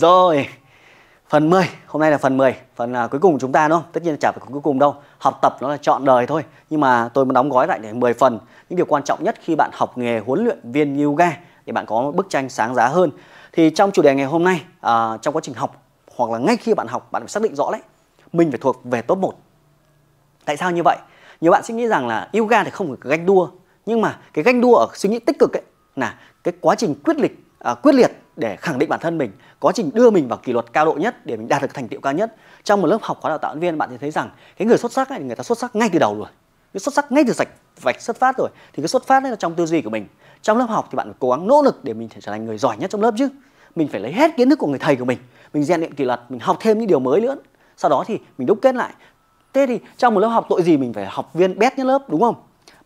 Rồi, phần 10, hôm nay là phần 10, phần à, cuối cùng của chúng ta đúng không? Tất nhiên là chả phải cuối cùng đâu, học tập nó là chọn đời thôi. Nhưng mà tôi muốn đóng gói lại để 10 phần, những điều quan trọng nhất khi bạn học nghề huấn luyện viên yoga để bạn có một bức tranh sáng giá hơn. Thì trong chủ đề ngày hôm nay, à, trong quá trình học hoặc là ngay khi bạn học, bạn phải xác định rõ đấy, mình phải thuộc về top 1. Tại sao như vậy? Nhiều bạn sẽ nghĩ rằng là yoga thì không phải ganh đua, nhưng mà cái ganh đua ở suy nghĩ tích cực ấy là cái quá trình quyết liệt à, quyết liệt để khẳng định bản thân mình quá trình đưa mình vào kỷ luật cao độ nhất để mình đạt được thành tiệu cao nhất trong một lớp học khóa đào tạo viên bạn sẽ thấy rằng cái người xuất sắc ấy, người ta xuất sắc ngay từ đầu rồi cái xuất sắc ngay từ sạch vạch xuất phát rồi thì cái xuất phát đấy là trong tư duy của mình trong lớp học thì bạn phải cố gắng nỗ lực để mình trở thành người giỏi nhất trong lớp chứ mình phải lấy hết kiến thức của người thầy của mình mình rèn luyện kỷ luật mình học thêm những điều mới nữa sau đó thì mình đúc kết lại thế thì trong một lớp học tội gì mình phải học viên bét nhất lớp đúng không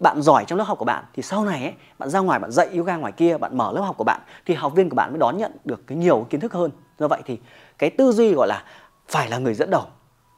bạn giỏi trong lớp học của bạn thì sau này ấy, bạn ra ngoài bạn dạy yoga ngoài kia bạn mở lớp học của bạn thì học viên của bạn mới đón nhận được cái nhiều kiến thức hơn do vậy thì cái tư duy gọi là phải là người dẫn đầu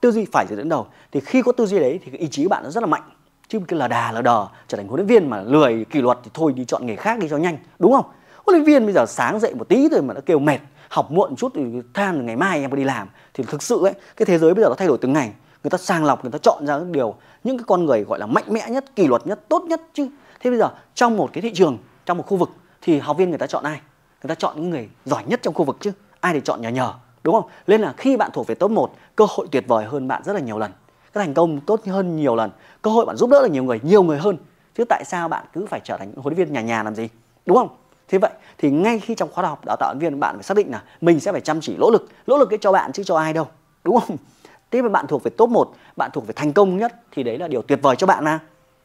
tư duy phải người dẫn đầu thì khi có tư duy đấy thì cái ý chí của bạn nó rất là mạnh chứ cái là đà là đờ trở thành huấn luyện viên mà lười kỷ luật thì thôi đi chọn nghề khác đi cho nhanh đúng không huấn luyện viên bây giờ sáng dậy một tí rồi mà đã kêu mệt học muộn chút thì than ngày mai em có đi làm thì thực sự ấy cái thế giới bây giờ nó thay đổi từng ngày người ta sàng lọc người ta chọn ra những điều những cái con người gọi là mạnh mẽ nhất kỷ luật nhất tốt nhất chứ thế bây giờ trong một cái thị trường trong một khu vực thì học viên người ta chọn ai người ta chọn những người giỏi nhất trong khu vực chứ ai để chọn nhờ nhờ đúng không nên là khi bạn thuộc về top 1 cơ hội tuyệt vời hơn bạn rất là nhiều lần cái thành công tốt hơn nhiều lần cơ hội bạn giúp đỡ được nhiều người nhiều người hơn chứ tại sao bạn cứ phải trở thành huấn luyện viên nhà nhà làm gì đúng không thế vậy thì ngay khi trong khóa đào tạo đào tạo viên bạn phải xác định là mình sẽ phải chăm chỉ nỗ lực nỗ lực cái cho bạn chứ cho ai đâu đúng không thế mà bạn thuộc về top 1 bạn thuộc về thành công nhất thì đấy là điều tuyệt vời cho bạn à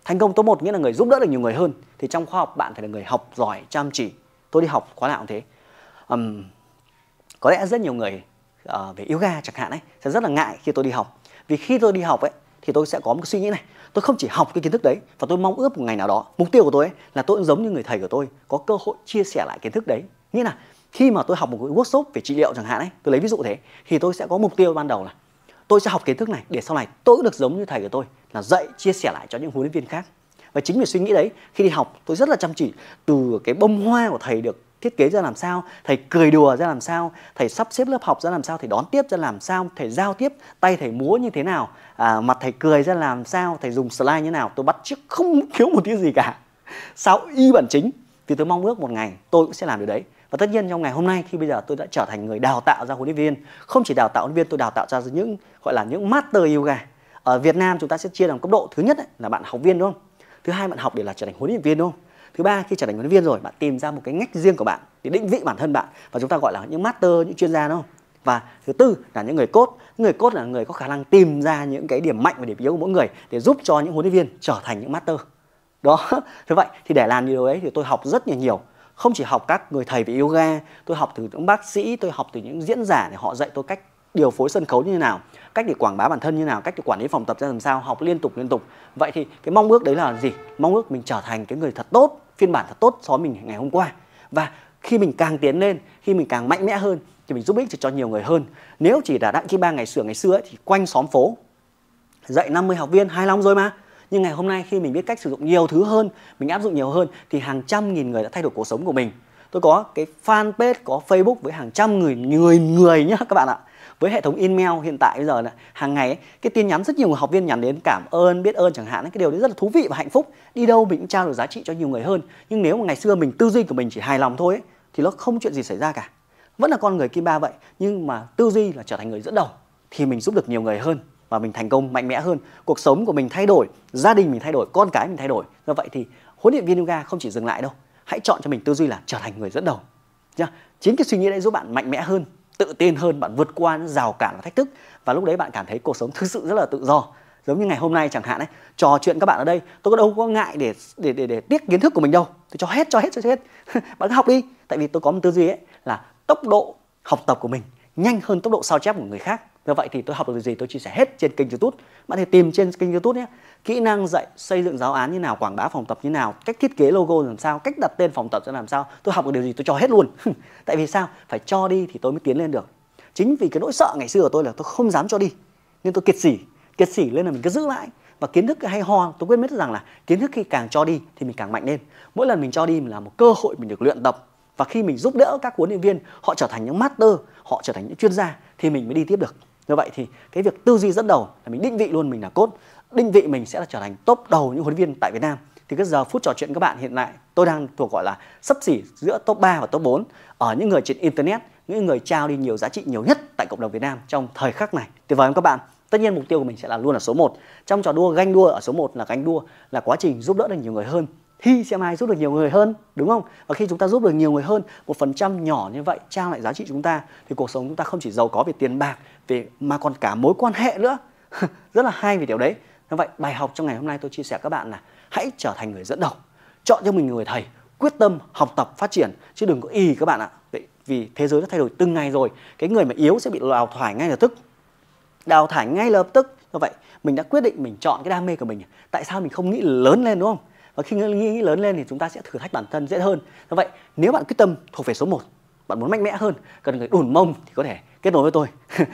thành công top 1 nghĩa là người giúp đỡ được nhiều người hơn thì trong khoa học bạn phải là người học giỏi chăm chỉ tôi đi học khóa nào cũng thế um, có lẽ rất nhiều người uh, về yoga chẳng hạn ấy sẽ rất là ngại khi tôi đi học vì khi tôi đi học ấy thì tôi sẽ có một cái suy nghĩ này tôi không chỉ học cái kiến thức đấy và tôi mong ước một ngày nào đó mục tiêu của tôi ấy, là tôi cũng giống như người thầy của tôi có cơ hội chia sẻ lại kiến thức đấy nghĩa là khi mà tôi học một cái workshop về trị liệu chẳng hạn ấy tôi lấy ví dụ thế thì tôi sẽ có mục tiêu ban đầu là tôi sẽ học kiến thức này để sau này tôi cũng được giống như thầy của tôi là dạy chia sẻ lại cho những huấn luyện viên khác và chính vì suy nghĩ đấy khi đi học tôi rất là chăm chỉ từ cái bông hoa của thầy được thiết kế ra làm sao thầy cười đùa ra làm sao thầy sắp xếp lớp học ra làm sao thầy đón tiếp ra làm sao thầy giao tiếp tay thầy múa như thế nào à, mặt thầy cười ra làm sao thầy dùng slide như nào tôi bắt chước không thiếu một tí gì cả sao y bản chính thì tôi mong ước một ngày tôi cũng sẽ làm được đấy và tất nhiên trong ngày hôm nay khi bây giờ tôi đã trở thành người đào tạo ra huấn luyện viên không chỉ đào tạo huấn luyện viên tôi đào tạo ra những gọi là những master yoga ở Việt Nam chúng ta sẽ chia làm cấp độ thứ nhất ấy, là bạn học viên đúng không thứ hai bạn học để là trở thành huấn luyện viên đúng không thứ ba khi trở thành huấn luyện viên rồi bạn tìm ra một cái ngách riêng của bạn để định vị bản thân bạn và chúng ta gọi là những master những chuyên gia đúng không và thứ tư là những người cốt người cốt là người có khả năng tìm ra những cái điểm mạnh và điểm yếu của mỗi người để giúp cho những huấn luyện viên trở thành những master đó thế vậy thì để làm điều đấy thì tôi học rất là nhiều không chỉ học các người thầy về yoga tôi học từ những bác sĩ tôi học từ những diễn giả để họ dạy tôi cách điều phối sân khấu như thế nào cách để quảng bá bản thân như thế nào cách để quản lý phòng tập ra làm sao học liên tục liên tục vậy thì cái mong ước đấy là gì mong ước mình trở thành cái người thật tốt phiên bản thật tốt so với mình ngày hôm qua và khi mình càng tiến lên khi mình càng mạnh mẽ hơn thì mình giúp ích cho nhiều người hơn nếu chỉ là đặng khi ba ngày xưa ngày xưa ấy, thì quanh xóm phố dạy 50 học viên hài lòng rồi mà nhưng ngày hôm nay khi mình biết cách sử dụng nhiều thứ hơn mình áp dụng nhiều hơn thì hàng trăm nghìn người đã thay đổi cuộc sống của mình tôi có cái fanpage có facebook với hàng trăm người người người nhá các bạn ạ với hệ thống email hiện tại bây giờ là hàng ngày ấy, cái tin nhắn rất nhiều người học viên nhắn đến cảm ơn biết ơn chẳng hạn ấy, cái điều đấy rất là thú vị và hạnh phúc đi đâu mình cũng trao được giá trị cho nhiều người hơn nhưng nếu mà ngày xưa mình tư duy của mình chỉ hài lòng thôi ấy, thì nó không chuyện gì xảy ra cả vẫn là con người kim ba vậy nhưng mà tư duy là trở thành người dẫn đầu thì mình giúp được nhiều người hơn và mình thành công mạnh mẽ hơn cuộc sống của mình thay đổi gia đình mình thay đổi con cái mình thay đổi do vậy thì huấn luyện viên yoga không chỉ dừng lại đâu hãy chọn cho mình tư duy là trở thành người dẫn đầu nhá chính cái suy nghĩ đấy giúp bạn mạnh mẽ hơn tự tin hơn bạn vượt qua những rào cản và thách thức và lúc đấy bạn cảm thấy cuộc sống thực sự rất là tự do giống như ngày hôm nay chẳng hạn ấy trò chuyện các bạn ở đây tôi có đâu có ngại để để để, để tiếc kiến thức của mình đâu tôi cho hết cho hết cho hết bạn cứ học đi tại vì tôi có một tư duy ấy là tốc độ học tập của mình nhanh hơn tốc độ sao chép của người khác do vậy thì tôi học được gì tôi chia sẻ hết trên kênh youtube bạn thể tìm trên kênh youtube nhé kỹ năng dạy xây dựng giáo án như nào quảng bá phòng tập như nào cách thiết kế logo làm sao cách đặt tên phòng tập sẽ làm sao tôi học được điều gì tôi cho hết luôn tại vì sao phải cho đi thì tôi mới tiến lên được chính vì cái nỗi sợ ngày xưa của tôi là tôi không dám cho đi nên tôi kiệt sỉ kiệt sỉ lên là mình cứ giữ lại và kiến thức hay ho tôi quên mất rằng là kiến thức khi càng cho đi thì mình càng mạnh lên mỗi lần mình cho đi là một cơ hội mình được luyện tập và khi mình giúp đỡ các huấn luyện viên họ trở thành những master họ trở thành những chuyên gia thì mình mới đi tiếp được như vậy thì cái việc tư duy dẫn đầu là mình định vị luôn mình là cốt định vị mình sẽ là trở thành top đầu những huấn luyện viên tại Việt Nam thì cái giờ phút trò chuyện các bạn hiện tại tôi đang thuộc gọi là sấp xỉ giữa top 3 và top 4 ở những người trên internet những người trao đi nhiều giá trị nhiều nhất tại cộng đồng Việt Nam trong thời khắc này tuyệt vời không các bạn tất nhiên mục tiêu của mình sẽ là luôn là số 1 trong trò đua ganh đua ở số 1 là ganh đua là quá trình giúp đỡ được nhiều người hơn thì CMI giúp được nhiều người hơn đúng không và khi chúng ta giúp được nhiều người hơn một phần trăm nhỏ như vậy trao lại giá trị chúng ta thì cuộc sống chúng ta không chỉ giàu có về tiền bạc về mà còn cả mối quan hệ nữa rất là hay về điều đấy như vậy bài học trong ngày hôm nay tôi chia sẻ các bạn là hãy trở thành người dẫn đầu chọn cho mình người thầy quyết tâm học tập phát triển chứ đừng có y các bạn ạ vì thế giới đã thay đổi từng ngày rồi cái người mà yếu sẽ bị đào thải ngay lập tức đào thải ngay lập tức như vậy mình đã quyết định mình chọn cái đam mê của mình tại sao mình không nghĩ lớn lên đúng không và khi nghĩ lớn lên thì chúng ta sẽ thử thách bản thân dễ hơn do vậy nếu bạn quyết tâm thuộc về số 1 bạn muốn mạnh mẽ hơn cần người đùn mông thì có thể kết nối với tôi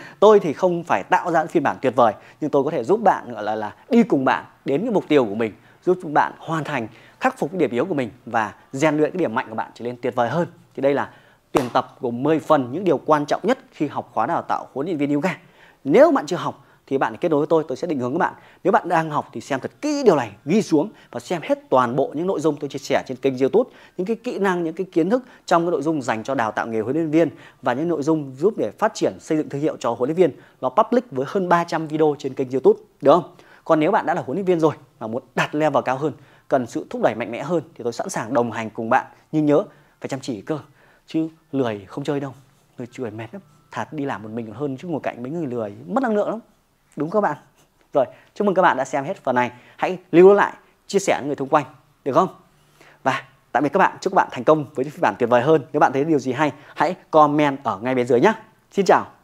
tôi thì không phải tạo ra những phiên bản tuyệt vời nhưng tôi có thể giúp bạn gọi là là đi cùng bạn đến cái mục tiêu của mình giúp bạn hoàn thành khắc phục cái điểm yếu của mình và rèn luyện cái điểm mạnh của bạn trở nên tuyệt vời hơn thì đây là tuyển tập gồm 10 phần những điều quan trọng nhất khi học khóa đào tạo huấn luyện viên yoga nếu bạn chưa học thì bạn kết nối với tôi tôi sẽ định hướng các bạn nếu bạn đang học thì xem thật kỹ điều này ghi xuống và xem hết toàn bộ những nội dung tôi chia sẻ trên kênh youtube những cái kỹ năng những cái kiến thức trong cái nội dung dành cho đào tạo nghề huấn luyện viên và những nội dung giúp để phát triển xây dựng thương hiệu cho huấn luyện viên nó public với hơn 300 video trên kênh youtube được không còn nếu bạn đã là huấn luyện viên rồi mà muốn đặt level cao hơn cần sự thúc đẩy mạnh mẽ hơn thì tôi sẵn sàng đồng hành cùng bạn nhưng nhớ phải chăm chỉ cơ chứ lười không chơi đâu người chơi mệt lắm thật đi làm một mình còn hơn chứ ngồi cạnh mấy người lười mất năng lượng lắm đúng các bạn rồi chúc mừng các bạn đã xem hết phần này hãy lưu lại chia sẻ với người xung quanh được không và tạm biệt các bạn chúc các bạn thành công với những phiên bản tuyệt vời hơn nếu bạn thấy điều gì hay hãy comment ở ngay bên dưới nhé xin chào